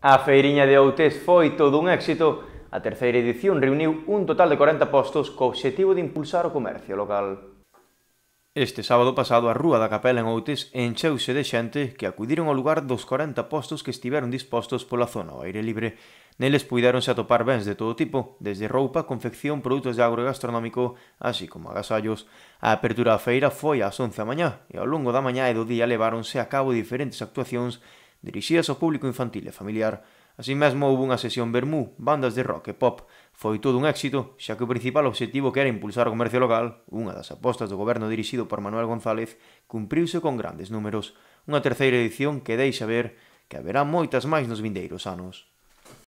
A feiriña de Outes foi todo un éxito. A terceira edición reuniu un total de 40 postos co obxectivo de impulsar o comercio local. Este sábado pasado a Rúa da Capela en Outes encheuse de xente que acudiron ao lugar dos 40 postos que estiveron dispostos pola zona ao aire libre. Neles puideronse atopar bens de todo tipo, desde roupa, confección, produtos de agrogastronómico, así como agasallos. A apertura á feira foi ás 11 da mañá e ao longo da mañá e do día leváronse a cabo diferentes actuacións dirixidas ao público infantil e familiar. Así mesmo houve unha sesión vermú, bandas de rock e pop. Foi todo un éxito, xa que o principal obxectivo que era impulsar o comercio local, unha das apostas do goberno dirixido por Manuel González, cumpriuse con grandes números. Unha terceira edición que deixa ver que haberá moitas máis nos vindeiros anos.